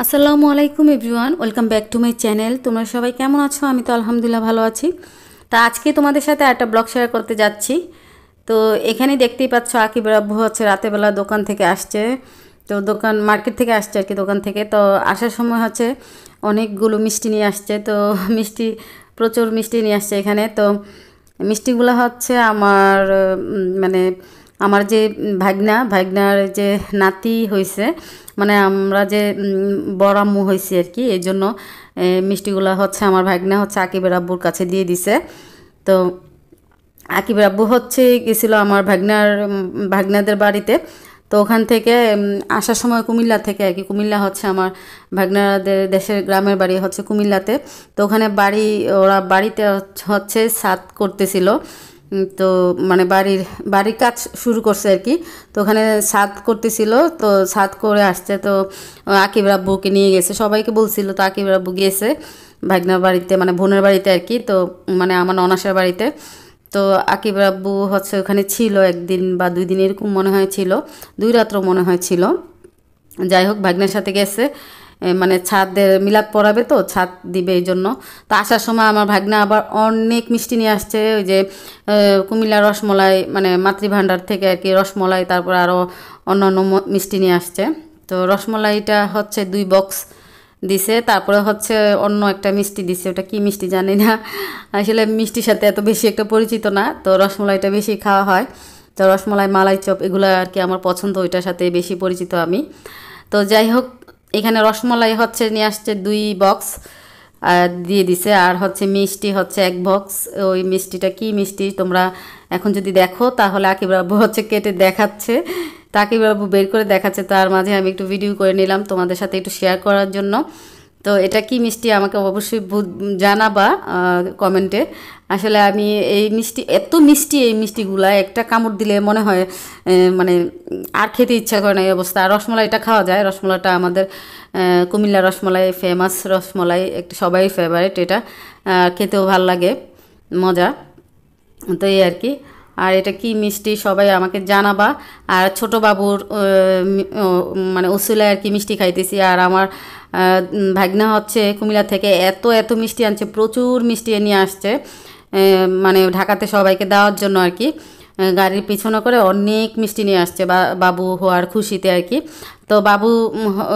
আসসালামু আলাইকুম everyone welcome back to my channel তোমরা সবাই কেমন আছো আমি তো আলহামদুলিল্লাহ ভালো আছি তা আজকে তোমাদের সাথে একটা ব্লগ শেয়ার করতে যাচ্ছি তো এখানে দেখতেই পাচ্ছ আকিবের আব্বু হচ্ছে রাতেবেলা দোকান থেকে আসছে তো দোকান মার্কেট থেকে আসছে আর কি দোকান থেকে তো আসার সময় হচ্ছে অনেকগুলো মিষ্টি নিয়ে আসছে তো মিষ্টি প্রচুর মিষ্টি নিয়ে আসছে এখানে তো মিষ্টিগুলো হচ্ছে আমার মানে আমার যে ভাগনা ভাগনার যে নাতি হয়েছে মানে আমরা যে বড় হয়েছি আর কি এই জন্য মিষ্টিগুলো হচ্ছে আমার ভাগনা হচ্ছে আকিবের আব্বুর কাছে দিয়ে দিছে তো আকিবের আব্বু হচ্ছে গেছিলো আমার ভাগনার ভাগনাদের বাড়িতে তো ওখান থেকে আসার সময় কুমিল্লা থেকে আর কি কুমিল্লা হচ্ছে আমার ভাগনাদের দেশের গ্রামের বাড়ি হচ্ছে কুমিল্লাতে তো ওখানে বাড়ি ওরা বাড়িতে হচ্ছে সাত করতেছিল তো মানে বাড়ির বাড়ির কাজ শুরু করছে আর কি তো ওখানে সাত করতেছিল তো সাত করে আসছে তো আকিব রাব্বুকে নিয়ে গেছে সবাইকে বলছিল তো আকিব রাব্বু গিয়েছে ভাগনার বাড়িতে মানে বোনের বাড়িতে আর কি তো মানে আমার অনাসের বাড়িতে তো আকিব রাব্বু হচ্ছে ওখানে ছিল একদিন বা দুই দিন এরকম মনে হয়েছিল দুই রাত্র মনে হয়েছিল যাই হোক ভাগনার সাথে গেছে মানে ছাদের মিলাদ পড়াবে তো ছাদ দিবে এই জন্য তো আসার সময় আমার ভাগনা আবার অনেক মিষ্টি নিয়ে আসছে ওই যে কুমিল্লা রসমলাই মানে মাতৃভাণ্ডার থেকে আর কি রসমলাই তারপর আরও অন্য অন্য মিষ্টি নিয়ে আসছে তো রসমলাইটা হচ্ছে দুই বক্স দিছে তারপরে হচ্ছে অন্য একটা মিষ্টি দিছে ওটা কি মিষ্টি জানি না আসলে মিষ্টির সাথে এত বেশি একটা পরিচিত না তো রসমলাইটা বেশি খাওয়া হয় তো রসমলাই মালাই চপ এগুলো আর কি আমার পছন্দ ওইটার সাথে বেশি পরিচিত আমি তো যাই হোক এখানে রসমলাই হচ্ছে নিয়ে আসছে দুই বক্স দিয়ে দিছে আর হচ্ছে মিষ্টি হচ্ছে এক বক্স ওই মিষ্টিটা কি মিষ্টি তোমরা এখন যদি দেখো তাহলে আকিব আব্বু হচ্ছে কেটে দেখাচ্ছে তাকিব আকিব বের করে দেখাচ্ছে তার মাঝে আমি একটু ভিডিও করে নিলাম তোমাদের সাথে একটু শেয়ার করার জন্য তো এটা কি মিষ্টি আমাকে অবশ্যই জানাবা কমেন্টে আসলে আমি এই মিষ্টি এত মিষ্টি এই মিষ্টিগুলা একটা কামড় দিলে মনে হয় মানে আর খেতে ইচ্ছা করে না এই অবস্থা আর রসমলাইটা খাওয়া যায় রসমলাইটা আমাদের কুমিল্লা রসমলাই ফেমাস রসমলাই একটা সবাই ফেভারিট এটা খেতেও ভাল লাগে মজা তো এই আর কি আর এটা কি মিষ্টি সবাই আমাকে জানাবা আর ছোট বাবুর মানে উসুলায় আর কি মিষ্টি খাইতেছি আর আমার ভাগনা হচ্ছে কুমিল্লা থেকে এত এত মিষ্টি আনছে প্রচুর মিষ্টি নিয়ে আসছে মানে ঢাকাতে সবাইকে দেওয়ার জন্য আর কি গাড়ির পিছনে করে অনেক মিষ্টি নিয়ে আসছে বাবু হওয়ার খুশিতে আর কি তো বাবু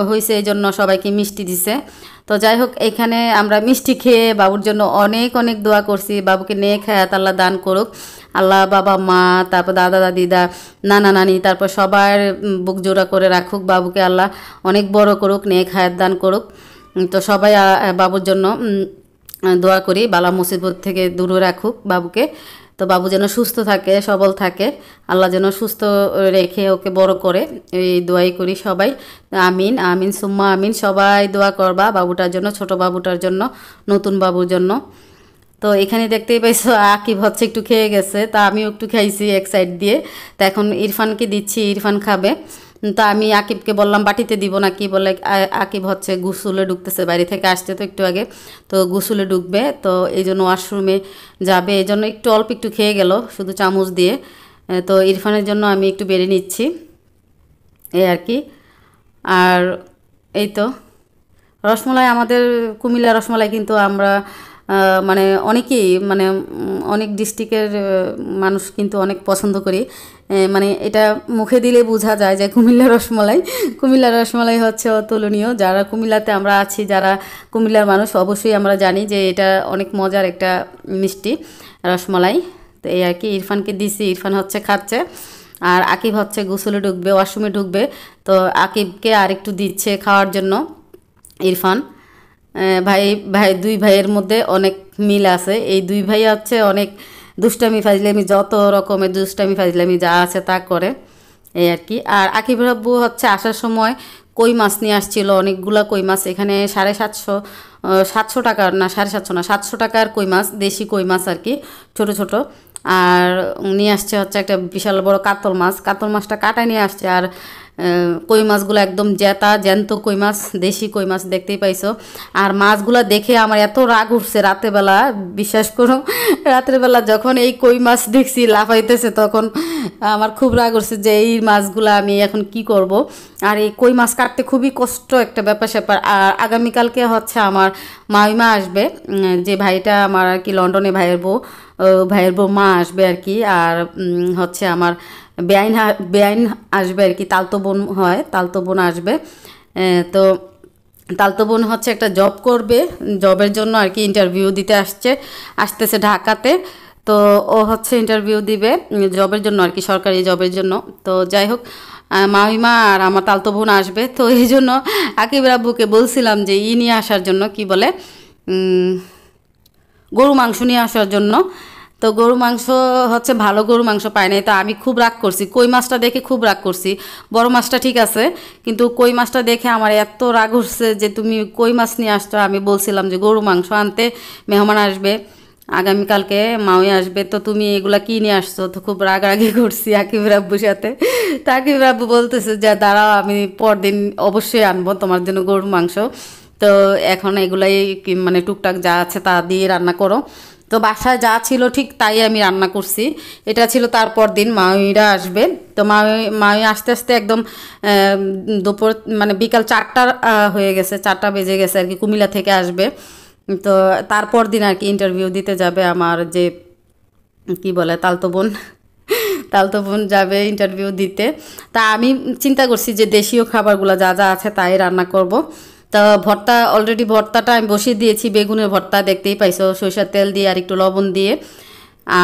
হয়েছে এই জন্য সবাইকে মিষ্টি দিছে তো যাই হোক এখানে আমরা মিষ্টি খেয়ে বাবুর জন্য অনেক অনেক দোয়া করছি বাবুকে নিয়ে খায়াত আল্লাহ দান করুক আল্লাহ বাবা মা তারপর দাদা দাদিদা নানা নানি তারপর সবার বুক জোড়া করে রাখুক বাবুকে আল্লাহ অনেক বড় করুক নেক হায়াত দান করুক তো সবাই বাবুর জন্য দোয়া করি বালা মুসিবত থেকে দূরে রাখুক বাবুকে তো বাবু যেন সুস্থ থাকে সবল থাকে আল্লাহ যেন সুস্থ রেখে ওকে বড় করে এই দোয়াই করি সবাই আমিন আমিন সুম্মা আমিন সবাই দোয়া করবা বাবুটার জন্য ছোট বাবুটার জন্য নতুন বাবুর জন্য তো এখানে দেখতেই পাইছো আকি হচ্ছে একটু খেয়ে গেছে তা আমিও একটু খাইছি এক সাইড দিয়ে তা এখন ইরফানকে দিচ্ছি ইরফান খাবে তা আমি আকিবকে বললাম বাটিতে দিব না কি বলে আকিব হচ্ছে গুসুলে ঢুকতেছে বাইরে থেকে আসতে তো একটু আগে তো গুসুলে ঢুকবে তো এই জন্য ওয়াশরুমে যাবে এই জন্য একটু অল্প একটু খেয়ে গেল শুধু চামচ দিয়ে তো ইরফানের জন্য আমি একটু বেড়ে নিচ্ছি এই আর কি আর এই তো রসমলাই আমাদের কুমিল্লা রসমলাই কিন্তু আমরা মানে অনেকেই মানে অনেক ডিস্ট্রিক্টের মানুষ কিন্তু অনেক পছন্দ করে মানে এটা মুখে দিলে বোঝা যায় যে কুমিল্লা রসমলাই কুমিল্লা রসমলাই হচ্ছে অতুলনীয় যারা কুমিল্লাতে আমরা আছি যারা কুমিল্লার মানুষ অবশ্যই আমরা জানি যে এটা অনেক মজার একটা মিষ্টি রসমলাই তো এই আর কি ইরফানকে দিছি ইরফান হচ্ছে খাচ্ছে আর আকিব হচ্ছে গোসলে ঢুকবে ওয়াশরুমে ঢুকবে তো আকিবকে আর একটু দিচ্ছে খাওয়ার জন্য ইরফান ভাই ভাই দুই ভাইয়ের মধ্যে অনেক মিল আছে এই দুই ভাই হচ্ছে অনেক দুষ্টামি ফাজলামি যত রকমের দুষ্টামি ফাজলামি যা আছে তা করে এই আর কি আর আকিব রাব্বু হচ্ছে আসার সময় কই মাছ নিয়ে আসছিল অনেকগুলা কই মাছ এখানে সাড়ে সাতশো সাতশো টাকার না সাড়ে সাতশো না সাতশো টাকার কই মাছ দেশি কই মাছ আর কি ছোট ছোট আর নিয়ে আসছে হচ্ছে একটা বিশাল বড় কাতল মাছ কাতল মাছটা কাটা নিয়ে আসছে আর কই মাছগুলো একদম জেতা জ্যান্ত কই মাছ দেশি কই মাছ দেখতেই পাইছো আর মাছগুলো দেখে আমার এত রাগ উঠছে রাতেবেলা বিশ্বাস করো রাত্রেবেলা যখন এই কই মাছ দেখছি লাফাইতেছে তখন আমার খুব রাগ উঠছে যে এই মাছগুলো আমি এখন কি করব আর এই কই মাছ কাটতে খুবই কষ্ট একটা ব্যাপার স্যাপার আর আগামীকালকে হচ্ছে আমার মাইমা আসবে যে ভাইটা আমার আর কি লন্ডনে ভাইয়ের বউ ভাইয়ের বৌমা আসবে আর কি আর হচ্ছে আমার বেআইন বেআইন আসবে আর কি তালতো বোন হয় তালতো বোন আসবে তো তালতো বোন হচ্ছে একটা জব করবে জবের জন্য আর কি ইন্টারভিউ দিতে আসছে আসতেছে ঢাকাতে তো ও হচ্ছে ইন্টারভিউ দিবে জবের জন্য আর কি সরকারি জবের জন্য তো যাই হোক মামিমা আর আমার তালতো বোন আসবে তো এই জন্য আকিবরা বুকে বলছিলাম যে ই নিয়ে আসার জন্য কি বলে গরু মাংস নিয়ে আসার জন্য তো গরু মাংস হচ্ছে ভালো গরু মাংস পায় নাই তা আমি খুব রাগ করছি কই মাছটা দেখে খুব রাগ করছি বড় মাছটা ঠিক আছে কিন্তু কই মাছটা দেখে আমার এত রাগ হচ্ছে যে তুমি কই মাছ নিয়ে আসছো আমি বলছিলাম যে গরু মাংস আনতে মেহমান আসবে আগামীকালকে মাওয়ে আসবে তো তুমি এগুলা কি নিয়ে আসছো তো খুব রাগ রাগে করছি আকিব রাব্বুর সাথে তো আকিব রাব্বু বলতেছে যে দাঁড়াও আমি পরদিন অবশ্যই আনবো তোমার জন্য গরুর মাংস তো এখন এগুলাই মানে টুকটাক যা আছে তা দিয়ে রান্না করো তো বাসায় যা ছিল ঠিক তাই আমি রান্না করছি এটা ছিল তারপর দিন মাউইরা আসবে তো মাউই মাউই আস্তে আস্তে একদম দুপুর মানে বিকাল চারটা হয়ে গেছে চারটা বেজে গেছে আর কি কুমিল্লা থেকে আসবে তো তারপর দিন আর কি ইন্টারভিউ দিতে যাবে আমার যে কি বলে তালতো বোন তালতো বোন যাবে ইন্টারভিউ দিতে তা আমি চিন্তা করছি যে দেশীয় খাবারগুলো যা যা আছে তাই রান্না করব তো ভর্তা অলরেডি ভর্তাটা আমি বসিয়ে দিয়েছি বেগুনের ভর্তা দেখতেই পাইছো সরিষার তেল দিয়ে আর একটু লবণ দিয়ে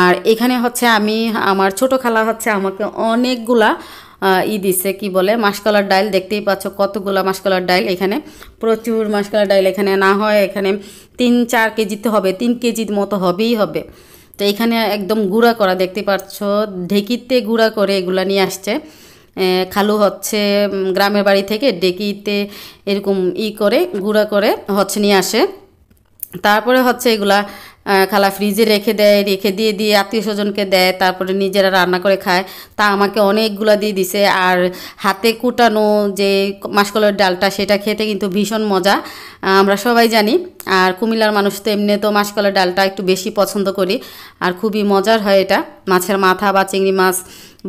আর এখানে হচ্ছে আমি আমার ছোট খালা হচ্ছে আমাকে অনেকগুলা ই দিছে কি বলে মাসকলার ডাইল দেখতেই পাচ্ছ কতগুলো মাসকলার ডাইল এখানে প্রচুর মাসকলার ডাইল এখানে না হয় এখানে তিন চার কেজিতে হবে তিন কেজির মতো হবেই হবে তো এখানে একদম গুঁড়া করা দেখতে পাচ্ছ ঢেকিতে গুঁড়া করে এগুলা নিয়ে আসছে খালু হচ্ছে গ্রামের বাড়ি থেকে ডেকিতে এরকম ই করে গুঁড়া করে হচ্ছে নিয়ে আসে তারপরে হচ্ছে এগুলা খালা ফ্রিজে রেখে দেয় রেখে দিয়ে দিয়ে আত্মীয় স্বজনকে দেয় তারপরে নিজেরা রান্না করে খায় তা আমাকে অনেকগুলো দিয়ে দিছে আর হাতে কুটানো যে মাসকলের ডালটা সেটা খেতে কিন্তু ভীষণ মজা আমরা সবাই জানি আর কুমিল্লার মানুষ তো এমনি তো মাসকলের ডালটা একটু বেশি পছন্দ করি আর খুবই মজার হয় এটা মাছের মাথা বা চিংড়ি মাছ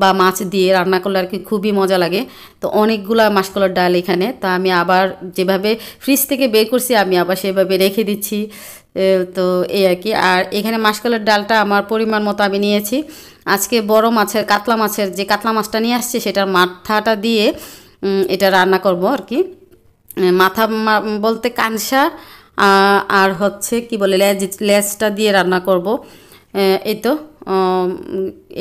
বা মাছ দিয়ে রান্না করলে আর কি খুবই মজা লাগে তো অনেকগুলা মাসকলার ডাল এখানে তা আমি আবার যেভাবে ফ্রিজ থেকে বের করছি আমি আবার সেভাবে রেখে দিচ্ছি তো এই আর কি আর এখানে মাসকালের ডালটা আমার পরিমাণ মতো আমি নিয়েছি আজকে বড় মাছের কাতলা মাছের যে কাতলা মাছটা নিয়ে আসছে সেটার মাথাটা দিয়ে এটা রান্না করব আর কি মাথা বলতে কানসা আর হচ্ছে কি বলে লেজ লেজটা দিয়ে রান্না করব এই তো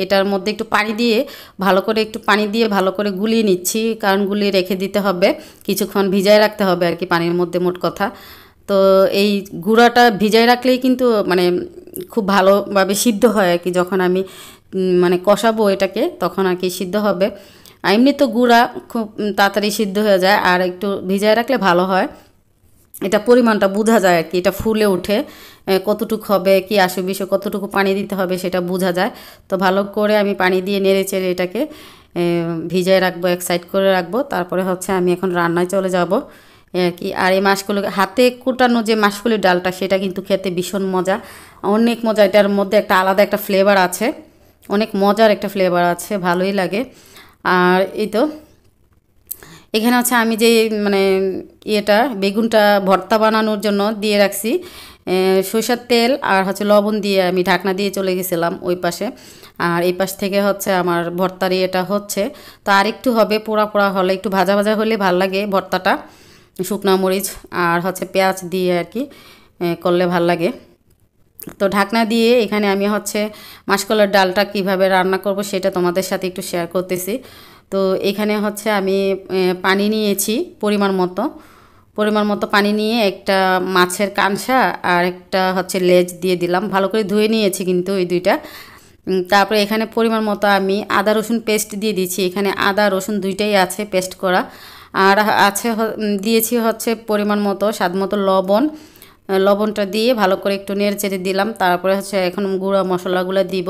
এটার মধ্যে একটু পানি দিয়ে ভালো করে একটু পানি দিয়ে ভালো করে গুলিয়ে নিচ্ছি কারণ গুলিয়ে রেখে দিতে হবে কিছুক্ষণ ভিজায় রাখতে হবে আর কি পানির মধ্যে মোট কথা তো এই গুঁড়াটা ভিজায় রাখলেই কিন্তু মানে খুব ভালোভাবে সিদ্ধ হয় আর কি যখন আমি মানে কষাবো এটাকে তখন আর কি সিদ্ধ হবে এমনি তো গুঁড়া খুব তাড়াতাড়ি সিদ্ধ হয়ে যায় আর একটু ভিজায় রাখলে ভালো হয় এটা পরিমাণটা বোঝা যায় আর কি এটা ফুলে উঠে কতটুকু হবে কি আশু বিষে কতটুকু পানি দিতে হবে সেটা বোঝা যায় তো ভালো করে আমি পানি দিয়ে নেড়ে চেড়ে এটাকে ভিজায় রাখবো এক সাইড করে রাখবো তারপরে হচ্ছে আমি এখন রান্নায় চলে যাব হ্যাঁ, কি আর এই মাসগুলো হাতে কুটানো যে মাসগুলির ডালটা সেটা কিন্তু খেতে ভীষণ মজা অনেক মজা এটার মধ্যে একটা আলাদা একটা ফ্লেভার আছে অনেক মজার একটা ফ্লেভার আছে ভালোই লাগে আর এই তো এখানে আছে আমি যে মানে ইয়েটা বেগুনটা ভর্তা বানানোর জন্য দিয়ে রাখছি সরষের তেল আর হচ্ছে লবণ দিয়ে আমি ঢাকনা দিয়ে চলে গেছিলাম ওই পাশে আর এই পাশ থেকে হচ্ছে আমার ভর্তার ইয়েটা হচ্ছে তো আর একটু হবে পোড়া পোড়া হলে একটু ভাজা ভাজা হলে ভাল লাগে ভর্তাটা শুকনা মরিচ আর হচ্ছে পেঁয়াজ দিয়ে আর কি করলে ভাল লাগে তো ঢাকনা দিয়ে এখানে আমি হচ্ছে মাসকলার ডালটা কিভাবে রান্না করব সেটা তোমাদের সাথে একটু শেয়ার করতেছি তো এখানে হচ্ছে আমি পানি নিয়েছি পরিমাণ মতো পরিমাণ মতো পানি নিয়ে একটা মাছের কাঁসা আর একটা হচ্ছে লেজ দিয়ে দিলাম ভালো করে ধুয়ে নিয়েছি কিন্তু ওই দুইটা তারপরে এখানে পরিমাণ মতো আমি আদা রসুন পেস্ট দিয়ে দিচ্ছি এখানে আদা রসুন দুইটাই আছে পেস্ট করা আর আছে দিয়েছি হচ্ছে পরিমাণ মতো স্বাদ মতো লবণ লবণটা দিয়ে ভালো করে একটু নেড়ে চেড়ে দিলাম তারপরে হচ্ছে এখন গুঁড়া মশলাগুলো দিব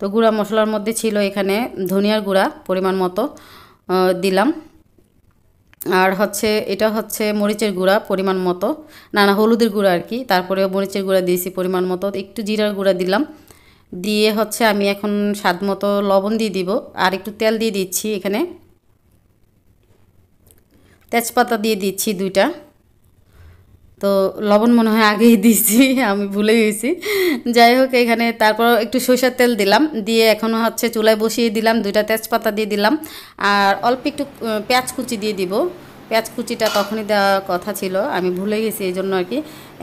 তো গুঁড়া মশলার মধ্যে ছিল এখানে ধনিয়ার গুঁড়া পরিমাণ মতো দিলাম আর হচ্ছে এটা হচ্ছে মরিচের গুঁড়া পরিমাণ মতো না না হলুদের গুঁড়া আর কি তারপরে মরিচের গুঁড়া দিয়েছি পরিমাণ মতো একটু জিরার গুঁড়া দিলাম দিয়ে হচ্ছে আমি এখন স্বাদ মতো লবণ দিয়ে দিব আর একটু তেল দিয়ে দিচ্ছি এখানে তেজপাতা দিয়ে দিচ্ছি দুইটা তো লবণ মনে হয় আগেই দিয়েছি আমি ভুলে গেছি যাই হোক এখানে তারপর একটু সরিষার তেল দিলাম দিয়ে এখনও হচ্ছে চুলায় বসিয়ে দিলাম দুইটা তেজপাতা দিয়ে দিলাম আর অল্প একটু পেঁয়াজ কুচি দিয়ে দিব পেঁয়াজ কুচিটা তখনই দেওয়ার কথা ছিল আমি ভুলে গেছি এই জন্য আর কি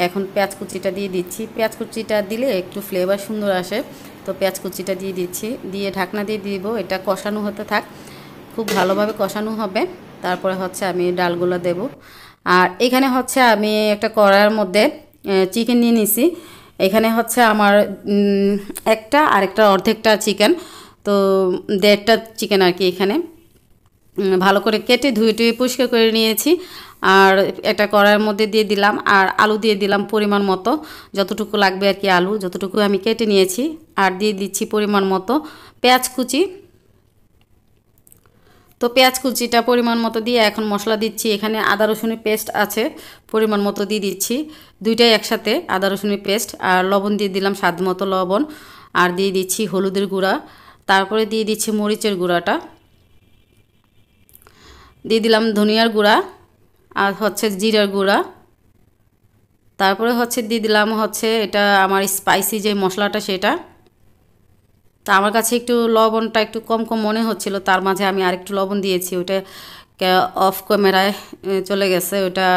এখন পেঁয়াজ কুচিটা দিয়ে দিচ্ছি পেঁয়াজ কুচিটা দিলে একটু ফ্লেভার সুন্দর আসে তো পেঁয়াজ কুচিটা দিয়ে দিচ্ছি দিয়ে ঢাকনা দিয়ে দিব এটা কষানো হতে থাক খুব ভালোভাবে কষানো হবে তারপরে হচ্ছে আমি ডালগুলো দেব আর এখানে হচ্ছে আমি একটা কড়ার মধ্যে চিকেন নিয়ে নিছি এখানে হচ্ছে আমার একটা আর একটা অর্ধেকটা চিকেন তো দেড়টা চিকেন আর কি এখানে ভালো করে কেটে ধুয়ে টুয়ে পরিষ্কার করে নিয়েছি আর একটা কড়াইয়ের মধ্যে দিয়ে দিলাম আর আলু দিয়ে দিলাম পরিমাণ মতো যতটুকু লাগবে আর কি আলু যতটুকু আমি কেটে নিয়েছি আর দিয়ে দিচ্ছি পরিমাণ মতো পেঁয়াজ কুচি তো পেঁয়াজ কুচিটা পরিমাণ মতো দিয়ে এখন মশলা দিচ্ছি এখানে আদা রসুনের পেস্ট আছে পরিমাণ মতো দিয়ে দিচ্ছি দুইটাই একসাথে আদা রসুনের পেস্ট আর লবণ দিয়ে দিলাম স্বাদ মতো লবণ আর দিয়ে দিচ্ছি হলুদের গুঁড়া তারপরে দিয়ে দিচ্ছি মরিচের গুঁড়াটা দিয়ে দিলাম ধনিয়ার গুঁড়া আর হচ্ছে জিরার গুঁড়া তারপরে হচ্ছে দিয়ে দিলাম হচ্ছে এটা আমার স্পাইসি যে মশলাটা সেটা তা আমার কাছে একটু লবণটা একটু কম কম মনে হচ্ছিল তার মাঝে আমি আরেকটু লবণ দিয়েছি ওটা অফ ক্যামেরায় চলে গেছে ওটা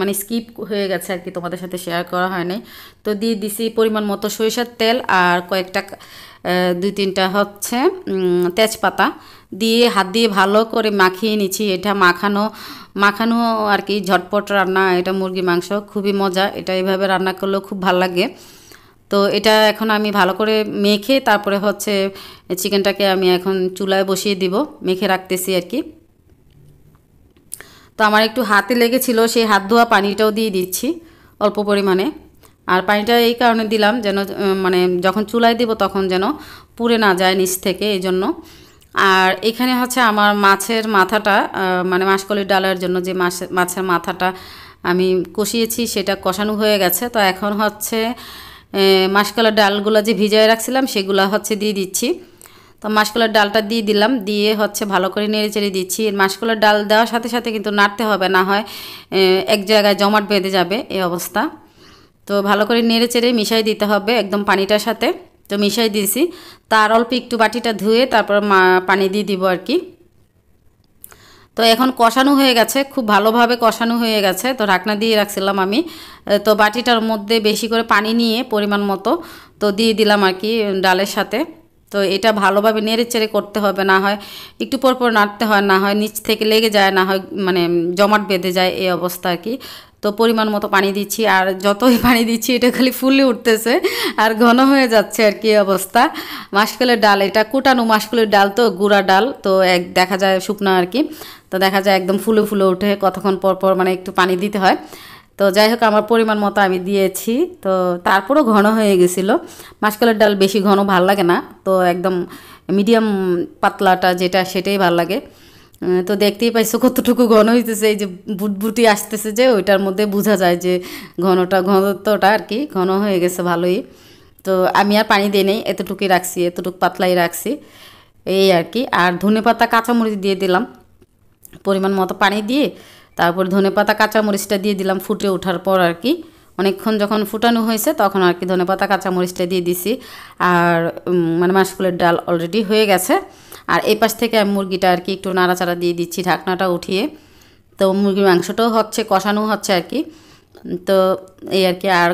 মানে স্কিপ হয়ে গেছে আর কি তোমাদের সাথে শেয়ার করা হয়নি তো দিয়ে দিছি পরিমাণ মতো সরিষার তেল আর কয়েকটা দুই তিনটা হচ্ছে তেজপাতা দিয়ে হাত দিয়ে ভালো করে মাখিয়ে নিচ্ছি এটা মাখানো মাখানো আর কি ঝটপট রান্না এটা মুরগি মাংস খুবই মজা এটা এভাবে রান্না করলেও খুব ভাল লাগে তো এটা এখন আমি ভালো করে মেখে তারপরে হচ্ছে চিকেনটাকে আমি এখন চুলায় বসিয়ে দিব মেখে রাখতেছি আর কি তো আমার একটু হাতে লেগেছিল সেই হাত ধোয়া পানিটাও দিয়ে দিচ্ছি অল্প পরিমাণে আর পানিটা এই কারণে দিলাম যেন মানে যখন চুলায় দিব তখন যেন পুড়ে না যায় নিচ থেকে এই জন্য আর এখানে হচ্ছে আমার মাছের মাথাটা মানে মাসকলির ডালার জন্য যে মাছ মাছের মাথাটা আমি কষিয়েছি সেটা কষানো হয়ে গেছে তো এখন হচ্ছে মাসকলার ডালগুলো যে ভিজায় রাখছিলাম সেগুলো হচ্ছে দিয়ে দিচ্ছি তো মাসকলার ডালটা দিয়ে দিলাম দিয়ে হচ্ছে ভালো করে নেড়ে চেড়ে দিচ্ছি মাসকলার ডাল দেওয়ার সাথে সাথে কিন্তু নাড়তে হবে না হয় এক জায়গায় জমাট বেঁধে যাবে এই অবস্থা তো ভালো করে নেড়ে চেড়ে মিশাই দিতে হবে একদম পানিটার সাথে তো মিশাই দিয়েছি তার অল্প একটু বাটিটা ধুয়ে তারপর পানি দিয়ে দিব আর কি তো এখন কষানো হয়ে গেছে খুব ভালোভাবে কষানো হয়ে গেছে তো ঢাকনা দিয়ে রাখছিলাম আমি তো বাটিটার মধ্যে বেশি করে পানি নিয়ে পরিমাণ মতো তো দিয়ে দিলাম আর কি ডালের সাথে তো এটা ভালোভাবে নেড়ে চেড়ে করতে হবে না হয় একটু পরপর নাড়তে হয় না হয় নিচ থেকে লেগে যায় না হয় মানে জমাট বেঁধে যায় এই অবস্থা আর কি তো পরিমাণ মতো পানি দিচ্ছি আর যতই পানি দিচ্ছি এটা খালি ফুলে উঠতেছে আর ঘন হয়ে যাচ্ছে আর কি অবস্থা মাসকালের ডাল এটা কুটানো মাসকালের ডাল তো গুঁড়া ডাল তো এক দেখা যায় শুকনো আর কি তো দেখা যায় একদম ফুলে ফুলে উঠে কতক্ষণ পর পর মানে একটু পানি দিতে হয় তো যাই হোক আমার পরিমাণ মতো আমি দিয়েছি তো তারপরও ঘন হয়ে গেছিলো মাসকালের ডাল বেশি ঘন ভাল লাগে না তো একদম মিডিয়াম পাতলাটা যেটা সেটাই ভাল লাগে তো দেখতেই পাইছো কতটুকু ঘন হইতেছে এই যে বুটবুটি আসতেছে যে ওইটার মধ্যে বোঝা যায় যে ঘনটা ঘনত্বটা আর কি ঘন হয়ে গেছে ভালোই তো আমি আর পানি দিই নেই এতটুকুই রাখছি এতটুকু পাতলাই রাখছি এই আর কি আর ধনে পাতা কাঁচামরিচ দিয়ে দিলাম পরিমাণ মতো পানি দিয়ে তারপর ধনে পাতা কাঁচামরিচটা দিয়ে দিলাম ফুটে ওঠার পর আর কি অনেকক্ষণ যখন ফুটানো হয়েছে তখন আর কি ধনে পাতা কাঁচামরিচটা দিয়ে দিছি আর মানে মাসফুলের ডাল অলরেডি হয়ে গেছে আর এই পাশ থেকে আমি মুরগিটা আর কি একটু নাড়াচাড়া দিয়ে দিচ্ছি ঢাকনাটা উঠিয়ে তো মুরগির মাংসটাও হচ্ছে কষানো হচ্ছে আর কি তো এই আর কি আর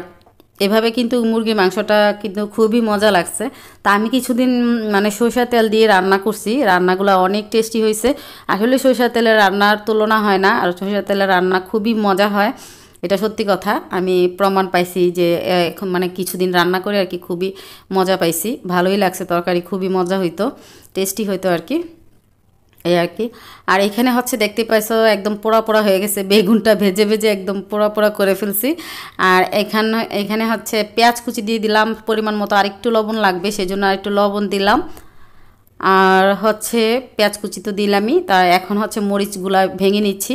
এভাবে কিন্তু মুরগির মাংসটা কিন্তু খুবই মজা লাগছে তা আমি কিছুদিন মানে সরষা তেল দিয়ে রান্না করছি রান্নাগুলো অনেক টেস্টি হয়েছে আসলে সরষা তেলের রান্নার তুলনা হয় না আর সরষা তেলের রান্না খুবই মজা হয় এটা সত্যি কথা আমি প্রমাণ পাইছি যে এখন মানে কিছুদিন রান্না করে আর কি খুবই মজা পাইছি ভালোই লাগছে তরকারি খুবই মজা হইতো টেস্টি হইতো আর কি এই আর কি আর এখানে হচ্ছে দেখতে পাইছো একদম পোড়া পোড়া হয়ে গেছে বেগুনটা ভেজে ভেজে একদম পোড়া পোড়া করে ফেলছি আর এখানে এখানে হচ্ছে পেঁয়াজ কুচি দিয়ে দিলাম পরিমাণ মতো আরেকটু লবণ লাগবে সেজন্য আরেকটু লবণ দিলাম আর হচ্ছে পেঁয়াজ কুচি তো দিলামই তা এখন হচ্ছে মরিচগুলা ভেঙে নিচ্ছি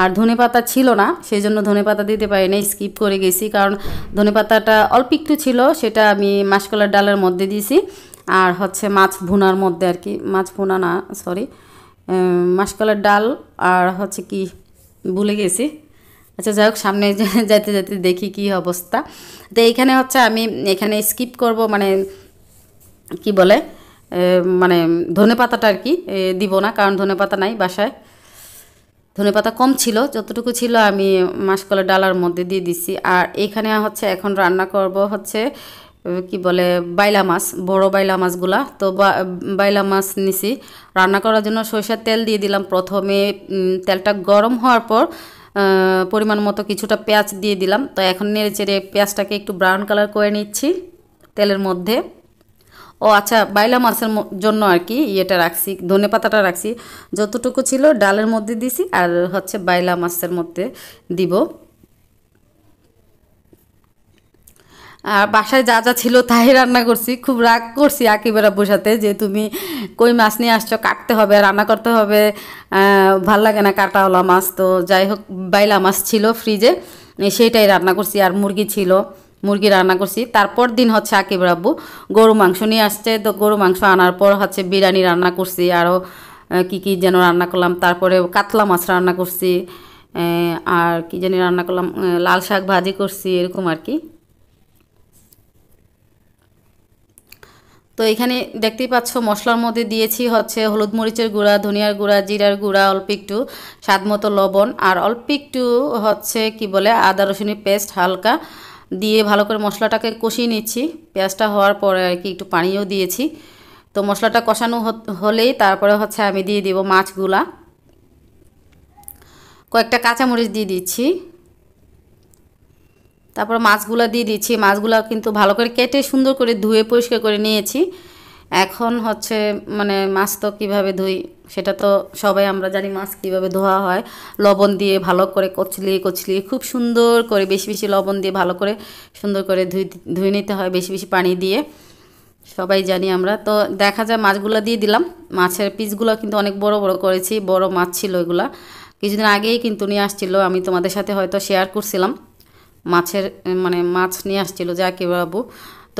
আর ধনে পাতা ছিল না সেই জন্য ধনে পাতা দিতে না স্কিপ করে গেছি কারণ ধনে পাতাটা অল্প একটু ছিল সেটা আমি মাসকলার ডালের মধ্যে দিয়েছি আর হচ্ছে মাছ ভুনার মধ্যে আর কি মাছ ভুনা না সরি মাসকলার ডাল আর হচ্ছে কি ভুলে গেছি আচ্ছা যাই হোক সামনে যাইতে যাইতে দেখি কি অবস্থা তো এইখানে হচ্ছে আমি এখানে স্কিপ করব মানে কি বলে মানে ধনে পাতাটা আর কি দিব না কারণ ধনে পাতা নাই বাসায় ধনে পাতা কম ছিল যতটুকু ছিল আমি মাসকলের ডালার মধ্যে দিয়ে দিছি আর এখানে হচ্ছে এখন রান্না করব হচ্ছে কি বলে বাইলা মাছ বড় বাইলা মাছগুলা তো বাইলা মাছ নিছি রান্না করার জন্য সরষের তেল দিয়ে দিলাম প্রথমে তেলটা গরম হওয়ার পর পরিমাণ মতো কিছুটা পেঁয়াজ দিয়ে দিলাম তো এখন নেড়ে চেড়ে পেঁয়াজটাকে একটু ব্রাউন কালার করে নিচ্ছি তেলের মধ্যে ও আচ্ছা বাইলা মাছের জন্য আর কি ইয়েটা রাখছি ধনে পাতাটা রাখছি যতটুকু ছিল ডালের মধ্যে দিছি আর হচ্ছে বাইলা মাছের মধ্যে দিব আর বাসায় যা যা ছিল তাই রান্না করছি খুব রাগ করছি আকিবেরা বোঝাতে যে তুমি কই মাছ নিয়ে আসছো কাটতে হবে রান্না করতে হবে ভাল লাগে না কাটাওয়ালা মাছ তো যাই হোক বাইলা মাছ ছিল ফ্রিজে সেইটাই রান্না করছি আর মুরগি ছিল মুরগি রান্না করছি তারপর দিন হচ্ছে আকিব রাব্বু গরু মাংস নিয়ে আসছে তো গরু মাংস আনার পর হচ্ছে বিরিয়ানি রান্না করছি আরও কি কি যেন রান্না করলাম তারপরে কাতলা মাছ রান্না করছি আর কি জানি রান্না করলাম লাল শাক ভাজি করছি এরকম আর কি তো এখানে দেখতেই পাচ্ছ মশলার মধ্যে দিয়েছি হচ্ছে হলুদ মরিচের গুঁড়া ধনিয়ার গুঁড়া জিরার গুঁড়া অল্প একটু স্বাদ মতো লবণ আর অল্প একটু হচ্ছে কি বলে আদা রসুনের পেস্ট হালকা দিয়ে ভালো করে মশলাটাকে কষিয়ে নিচ্ছি পেঁয়াজটা হওয়ার পরে আর কি একটু পানিও দিয়েছি তো মশলাটা কষানো হলেই তারপরে হচ্ছে আমি দিয়ে দিব মাছগুলা কয়েকটা কাঁচামরিচ দিয়ে দিচ্ছি তারপর মাছগুলা দিয়ে দিচ্ছি মাছগুলা কিন্তু ভালো করে কেটে সুন্দর করে ধুয়ে পরিষ্কার করে নিয়েছি এখন হচ্ছে মানে মাছ তো কীভাবে ধুই সেটা তো সবাই আমরা জানি মাছ কীভাবে ধোয়া হয় লবণ দিয়ে ভালো করে কচলিয়ে কচলিয়ে খুব সুন্দর করে বেশি বেশি লবণ দিয়ে ভালো করে সুন্দর করে ধুই ধুয়ে নিতে হয় বেশি বেশি পানি দিয়ে সবাই জানি আমরা তো দেখা যায় মাছগুলো দিয়ে দিলাম মাছের পিসগুলো কিন্তু অনেক বড় বড় করেছি বড় মাছ ছিল এগুলা কিছুদিন আগেই কিন্তু নিয়ে আসছিলো আমি তোমাদের সাথে হয়তো শেয়ার করছিলাম মাছের মানে মাছ নিয়ে আসছিলো যা বাবু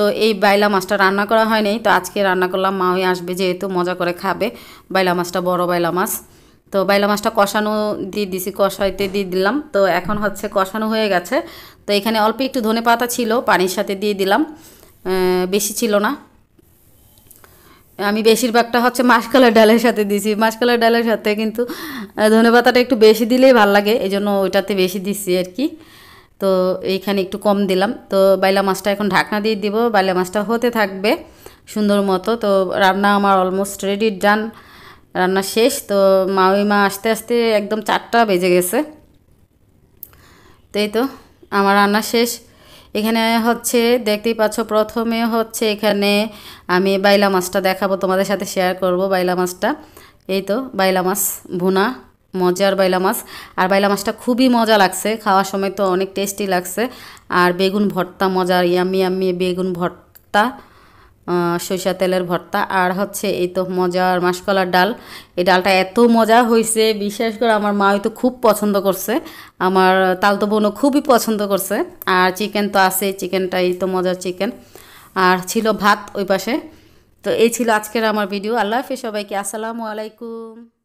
তো এই বাইলা মাছটা রান্না করা হয়নি তো আজকে রান্না করলাম মাওই আসবে যেহেতু মজা করে খাবে বাইলা মাছটা বড় বাইলা মাছ তো বাইলা মাছটা কষানো দিয়ে দিছি কষাইতে দিয়ে দিলাম তো এখন হচ্ছে কষানো হয়ে গেছে তো এখানে অল্প একটু ধনে পাতা ছিল পানির সাথে দিয়ে দিলাম বেশি ছিল না আমি বেশিরভাগটা হচ্ছে মাসকালার ডালের সাথে দিছি মাসকালার ডালের সাথে কিন্তু ধনে পাতাটা একটু বেশি দিলেই ভাল লাগে এই জন্য ওইটাতে বেশি দিছি আর কি তো এইখানে একটু কম দিলাম তো বাইলা মাছটা এখন ঢাকনা দিয়ে দিব বাইলা মাছটা হতে থাকবে সুন্দর মতো তো রান্না আমার অলমোস্ট রেডি ডান রান্না শেষ তো মাওই মা আস্তে আস্তে একদম চারটা বেজে গেছে তাই তো আমার রান্না শেষ এখানে হচ্ছে দেখতেই পাচ্ছ প্রথমে হচ্ছে এখানে আমি বাইলা মাছটা দেখাবো তোমাদের সাথে শেয়ার করব বাইলা মাছটা এই তো বাইলা মাছ ভুনা মজার বাইলা মাছ আর বাইলা মাছটা খুবই মজা লাগছে খাওয়ার সময় তো অনেক টেস্টি লাগছে আর বেগুন ভর্তা মজার ইয়ামি ইয়ামি বেগুন ভর্তা সরিষা তেলের ভর্তা আর হচ্ছে এই তো মজার মাসকলার ডাল এই ডালটা এত মজা হয়েছে বিশেষ করে আমার মা হয়তো খুব পছন্দ করছে আমার তাল তো বোনও খুবই পছন্দ করছে আর চিকেন তো আছে চিকেনটা এই তো মজার চিকেন আর ছিল ভাত ওই পাশে তো এই ছিল আজকের আমার ভিডিও আল্লাহ হাফিজ সবাইকে আসসালামু আলাইকুম